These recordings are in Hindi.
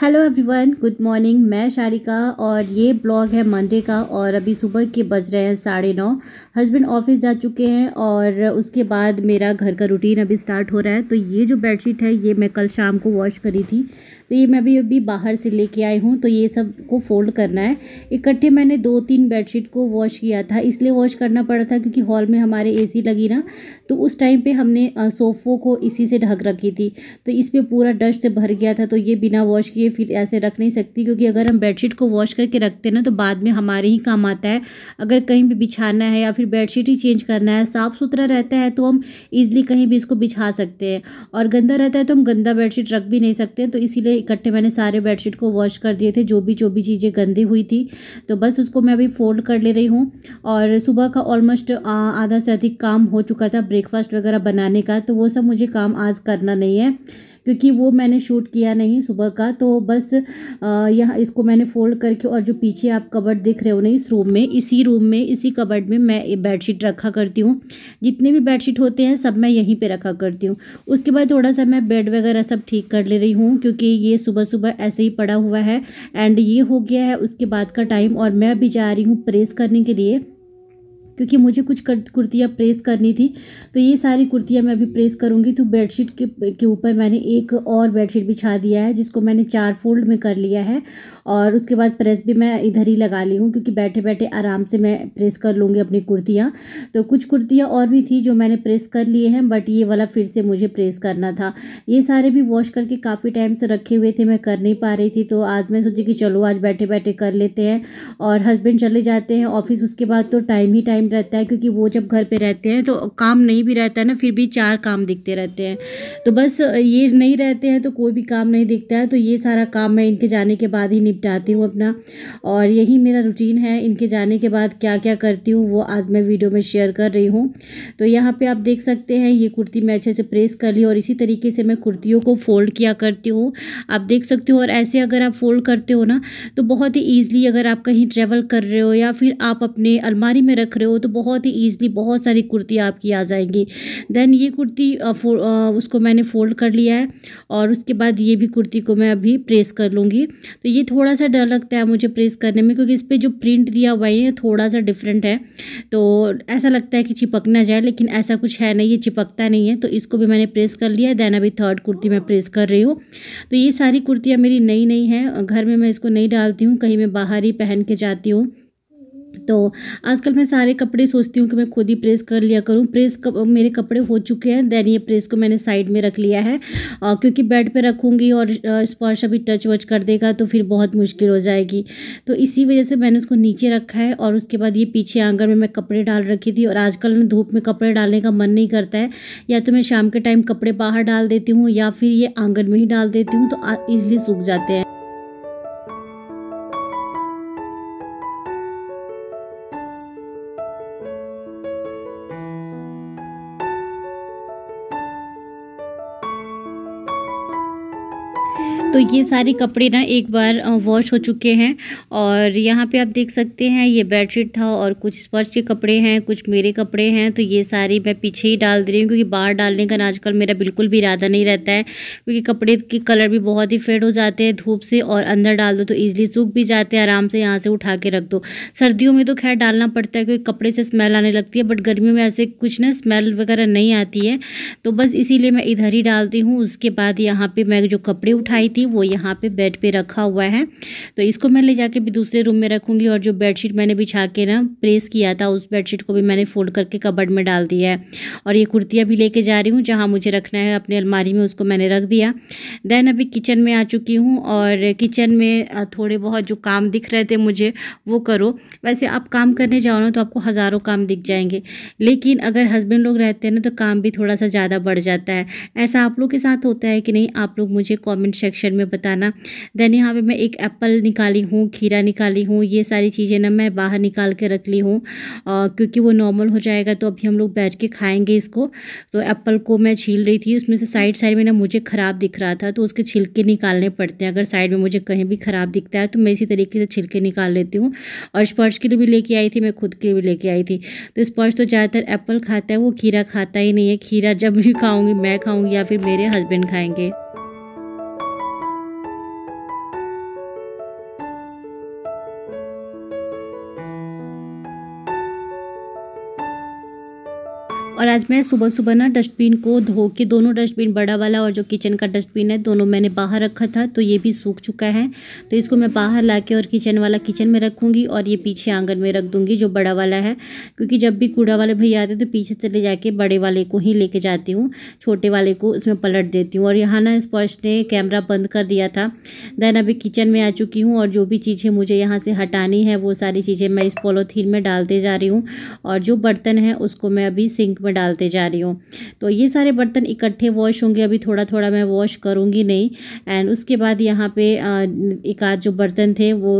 हेलो एवरीवन गुड मॉर्निंग मैं शारिका और ये ब्लॉग है मंडे का और अभी सुबह के बज रहे हैं साढ़े नौ हस्बैंड ऑफिस जा चुके हैं और उसके बाद मेरा घर का रूटीन अभी स्टार्ट हो रहा है तो ये जो बेडशीट है ये मैं कल शाम को वॉश करी थी तो ये मैं भी अभी बाहर से लेके आई हूँ तो ये सब को फोल्ड करना है इकट्ठे मैंने दो तीन बेडशीट को वॉश किया था इसलिए वॉश करना पड़ा था क्योंकि हॉल में हमारे एसी लगी ना तो उस टाइम पे हमने सोफ़ों को इसी से ढक रखी थी तो इस पर पूरा डस्ट से भर गया था तो ये बिना वॉश किए फिर ऐसे रख नहीं सकती क्योंकि अगर हम बेडशीट को वॉश करके रखते ना तो बाद में हमारे ही काम आता है अगर कहीं भी बिछाना है या फिर बेडशीट ही चेंज करना है साफ़ सुथरा रहता है तो हम ईज़िली कहीं भी इसको बिछा सकते हैं और गंदा रहता है तो हम गंदा बेडशीट रख भी नहीं सकते तो इसीलिए इकट्ठे मैंने सारे बेडशीट को वॉश कर दिए थे जो भी जो भी चीज़ें गंदी हुई थी तो बस उसको मैं अभी फोल्ड कर ले रही हूँ और सुबह का ऑलमोस्ट आधा से अधिक काम हो चुका था ब्रेकफास्ट वगैरह बनाने का तो वो सब मुझे काम आज करना नहीं है क्योंकि वो मैंने शूट किया नहीं सुबह का तो बस यहाँ इसको मैंने फोल्ड करके और जो पीछे आप कबर्ड देख रहे हो ना इस रूम में इसी रूम में इसी कबर्ड में मैं बेडशीट रखा करती हूँ जितने भी बेडशीट होते हैं सब मैं यहीं पर रखा करती हूँ उसके बाद थोड़ा सा मैं बेड वगैरह सब ठीक कर ले रही हूँ क्योंकि ये सुबह सुबह ऐसे ही पड़ा हुआ है एंड ये हो गया है उसके बाद का टाइम और मैं भी जा रही हूँ प्रेस करने के लिए क्योंकि मुझे कुछ कुर्तियाँ प्रेस करनी थी तो ये सारी कुर्तियाँ मैं अभी प्रेस करूँगी तो बेडशीट के के ऊपर मैंने एक और बेडशीट बिछा दिया है जिसको मैंने चार फोल्ड में कर लिया है और उसके बाद प्रेस भी मैं इधर ही लगा ली हूँ क्योंकि बैठे बैठे आराम से मैं प्रेस कर लूँगी अपनी कुर्तियाँ तो कुछ कुर्तियाँ और भी थी जो मैंने प्रेस कर लिए हैं बट ये वाला फिर से मुझे प्रेस करना था ये सारे भी वॉश करके काफ़ी टाइम से रखे हुए थे मैं कर नहीं पा रही थी तो आज मैं सोची कि चलो आज बैठे बैठे कर लेते हैं और हस्बैंड चले जाते हैं ऑफिस उसके बाद तो टाइम ही टाइम रहता है क्योंकि वो जब घर पे रहते हैं तो काम नहीं भी रहता है ना फिर भी चार काम दिखते रहते हैं तो बस ये नहीं रहते हैं तो कोई भी काम नहीं दिखता है तो ये सारा काम मैं इनके जाने के बाद ही निपटाती हूँ अपना और यही मेरा रूटीन है इनके जाने के बाद क्या क्या करती हूँ वो आज मैं वीडियो में शेयर कर रही हूँ तो यहाँ पर आप देख सकते हैं ये कुर्ती मैं अच्छे से प्रेस कर ली और इसी तरीके से मैं कुर्तियों को फ़ोल्ड किया करती हूँ आप देख सकते हो और ऐसे अगर आप फ़ोल्ड करते हो ना तो बहुत ही ईजिली अगर आप कहीं ट्रैवल कर रहे हो या फिर आप अपने अलमारी में रख रहे हो हो तो बहुत ही ईजिली बहुत सारी कुर्ती आपकी आ जाएंगी देन ये कुर्ती उसको मैंने फ़ोल्ड कर लिया है और उसके बाद ये भी कुर्ती को मैं अभी प्रेस कर लूँगी तो ये थोड़ा सा डर लगता है मुझे प्रेस करने में क्योंकि इस पर जो प्रिंट दिया हुआ है थोड़ा सा डिफरेंट है तो ऐसा लगता है कि चिपक ना जाए लेकिन ऐसा कुछ है नहीं ये चिपकता नहीं है तो इसको भी मैंने प्रेस कर लिया देन अभी थर्ड कुर्ती मैं प्रेस कर रही हूँ तो ये सारी कुर्तियाँ मेरी नई नई हैं घर में मैं इसको नहीं डालती हूँ कहीं मैं बाहर ही पहन के जाती हूँ तो आजकल मैं सारे कपड़े सोचती हूँ कि मैं खुद ही प्रेस कर लिया करूँ प्रेस कप, मेरे कपड़े हो चुके हैं देन ये प्रेस को मैंने साइड में रख लिया है आ, क्योंकि बेड पे रखूँगी और स्पर्श अभी टच वच कर देगा तो फिर बहुत मुश्किल हो जाएगी तो इसी वजह से मैंने उसको नीचे रखा है और उसके बाद ये पीछे आंगन में मैं कपड़े डाल रखी थी और आजकल धूप में कपड़े डालने का मन नहीं करता है या तो मैं शाम के टाइम कपड़े बाहर डाल देती हूँ या फिर ये आंगन में ही डाल देती हूँ तो ईज़िली सूख जाते हैं तो ये सारे कपड़े ना एक बार वॉश हो चुके हैं और यहाँ पे आप देख सकते हैं ये बेडशीट था और कुछ स्पर्श के कपड़े हैं कुछ मेरे कपड़े हैं तो ये सारी मैं पीछे ही डाल दे रही हूँ क्योंकि बाहर डालने का आजकल मेरा बिल्कुल भी इरादा नहीं रहता है क्योंकि कपड़े के कलर भी बहुत ही फेड हो जाते हैं धूप से और अंदर डाल दो तो ईजिली सूख भी जाते हैं आराम से यहाँ से उठा के रख दो सर्दियों में तो खैर डालना पड़ता है क्योंकि कपड़े से स्मेल आने लगती है बट गर्मियों में ऐसे कुछ ना स्मेल वगैरह नहीं आती है तो बस इसीलिए मैं इधर ही डालती हूँ उसके बाद यहाँ पर मैं जो कपड़े उठाई थी थी वो यहाँ पे बेड पे रखा हुआ है तो इसको मैं ले जाके भी दूसरे रूम में रखूँगी और जो बेडशीट मैंने बिछा के ना प्रेस किया था उस बेडशीट को भी मैंने फोल्ड करके कबर्ड में डाल दिया है और ये कुर्तियाँ भी लेके जा रही हूँ जहाँ मुझे रखना है अपनी अलमारी में उसको मैंने रख दिया देन अभी किचन में आ चुकी हूँ और किचन में थोड़े बहुत जो काम दिख रहे थे मुझे वो करो वैसे आप काम करने जाओ ना तो आपको हज़ारों काम दिख जाएंगे लेकिन अगर हस्बैंड लोग रहते हैं ना तो काम भी थोड़ा सा ज़्यादा बढ़ जाता है ऐसा आप लोग के साथ होता है कि नहीं आप लोग मुझे कमेंट सेक्शन कमेंट में बताना देन यहाँ पे मैं एक एप्पल निकाली हूँ खीरा निकाली हूँ ये सारी चीज़ें ना मैं बाहर निकाल के रख ली हूँ क्योंकि वो नॉर्मल हो जाएगा तो अभी हम लोग बैठ के खाएँगे इसको तो एप्पल को मैं छील रही थी उसमें से साइड साइड में ना मुझे ख़राब दिख रहा था तो उसके छिलके निकालने पड़ते हैं अगर साइड में मुझे कहीं भी ख़राब दिखता है तो मैं इसी तरीके से छिलके निकाल लेती हूँ और स्पर्श के लिए भी लेके आई थी मैं खुद के लिए भी लेके आई थी तो स्पर्श तो ज़्यादातर एप्पल खाता है वो खीरा खाता ही नहीं है खीरा जब भी खाऊँगी मैं खाऊँगी या फिर मेरे हस्बैंड खाएंगे और आज मैं सुबह सुबह ना डस्टबिन को धो के दोनों डस्टबिन बड़ा वाला और जो किचन का डस्टबिन है दोनों मैंने बाहर रखा था तो ये भी सूख चुका है तो इसको मैं बाहर ला के और किचन वाला किचन में रखूँगी और ये पीछे आंगन में रख दूँगी जो बड़ा वाला है क्योंकि जब भी कूड़ा वाले भैया आते तो पीछे चले जाके बड़े वाले को ही लेके जाती हूँ छोटे वाले को इसमें पलट देती हूँ और यहाँ ना स्पर्श ने कैमरा बंद कर दिया था देन अभी किचन में आ चुकी हूँ और जो भी चीज़ें मुझे यहाँ से हटानी है वो सारी चीज़ें मैं इस पोलोथीन में डालते जा रही हूँ और जो बर्तन है उसको मैं अभी सिंक में में डालते जा रही हूँ तो ये सारे बर्तन इकट्ठे वॉश होंगे अभी थोड़ा थोड़ा मैं वॉश करूँगी नहीं एंड उसके बाद यहाँ पे एक आध जो बर्तन थे वो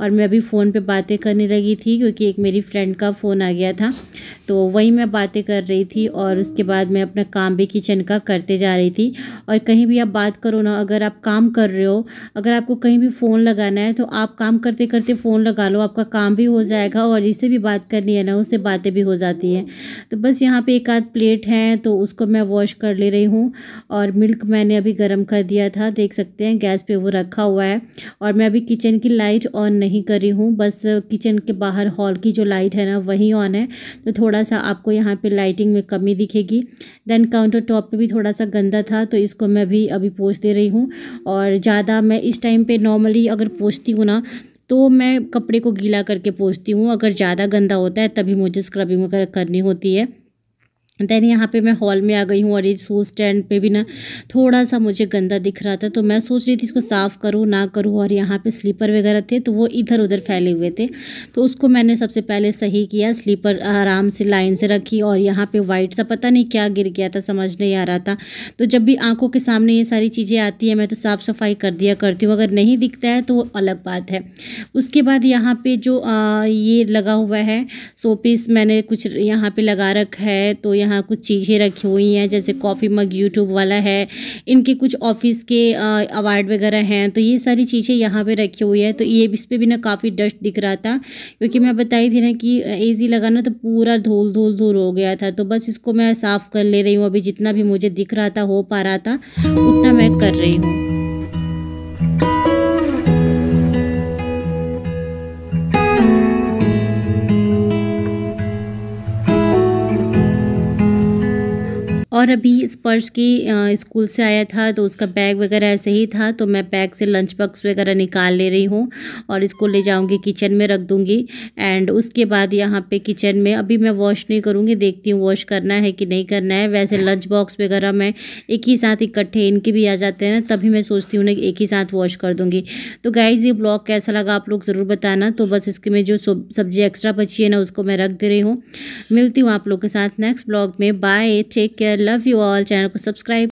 और मैं अभी फ़ोन पे बातें करने लगी थी क्योंकि एक मेरी फ्रेंड का फ़ोन आ गया था तो वही मैं बातें कर रही थी और उसके बाद मैं अपना काम भी किचन का करते जा रही थी और कहीं भी आप बात करो ना अगर आप काम कर रहे हो अगर आपको कहीं भी फ़ोन लगाना है तो आप काम करते करते फ़ोन लगा लो आपका काम भी हो जाएगा और जिससे भी बात करनी है ना उससे बातें भी हो जाती हैं तो बस यहाँ पे एक आध प्लेट हैं तो उसको मैं वॉश कर ले रही हूँ और मिल्क मैंने अभी गर्म कर दिया था देख सकते हैं गैस पे वो रखा हुआ है और मैं अभी किचन की लाइट ऑन नहीं कर रही हूँ बस किचन के बाहर हॉल की जो लाइट है ना वही ऑन है तो थोड़ा सा आपको यहाँ पर लाइटिंग में कमी दिखेगी देन काउंटर टॉप पर भी थोड़ा सा गंदा था तो इसको मैं भी अभी पोछ दे रही हूँ और ज़्यादा मैं इस टाइम पर नॉर्मली अगर पोछती हूँ ना तो मैं कपड़े को गीला करके पोछती हूँ अगर ज़्यादा गंदा होता है तभी मुझे स्क्रबिंग वगैरह करनी होती है देन यहाँ पे मैं हॉल में आ गई हूँ और ये शूज़ स्टैंड पे भी ना थोड़ा सा मुझे गंदा दिख रहा था तो मैं सोच रही थी इसको साफ़ करूँ ना करूँ और यहाँ पे स्लीपर वगैरह थे तो वो इधर उधर फैले हुए थे तो उसको मैंने सबसे पहले सही किया स्लीपर आराम से लाइन से रखी और यहाँ पे वाइट सा पता नहीं क्या गिर गया था समझ नहीं आ रहा था तो जब भी आँखों के सामने ये सारी चीज़ें आती है मैं तो साफ़ सफाई कर दिया करती हूँ अगर नहीं दिखता है तो वो अलग बात है उसके बाद यहाँ पर जो ये लगा हुआ है सोपीस मैंने कुछ यहाँ पर लगा रखा है तो यहाँ कुछ चीज़ें रखी हुई हैं जैसे कॉफ़ी मग यूट्यूब वाला है इनके कुछ ऑफिस के अवार्ड वगैरह हैं तो ये सारी चीज़ें यहाँ पे रखी हुई है तो ये इस पर भी ना काफ़ी डस्ट दिख रहा था क्योंकि मैं बताई थी ना कि ए लगाना तो पूरा धूल धूल धूल हो गया था तो बस इसको मैं साफ़ कर ले रही हूँ अभी जितना भी मुझे दिख रहा था हो पा रहा था उतना मैं कर रही हूँ और अभी स्पर्श की स्कूल से आया था तो उसका बैग वगैरह ऐसे ही था तो मैं बैग से लंच बॉक्स वगैरह निकाल ले रही हूँ और इसको ले जाऊँगी किचन में रख दूँगी एंड उसके बाद यहाँ पे किचन में अभी मैं वॉश नहीं करूँगी देखती हूँ वॉश करना है कि नहीं करना है वैसे लंच बॉक्स वगैरह मैं एक ही साथ इकट्ठे इनके भी आ जाते हैं तभी मैं सोचती हूँ एक ही साथ वॉश कर दूँगी तो गाइज़ ये ब्लॉग कैसा लगा आप लोग ज़रूर बताना तो बस इसके में जो सब्जी एक्स्ट्रा बची है ना उसको मैं रख दे रही हूँ मिलती हूँ आप लोग के साथ नेक्स्ट ब्लॉग में bye take care love love you all channel को सब्सक्राइब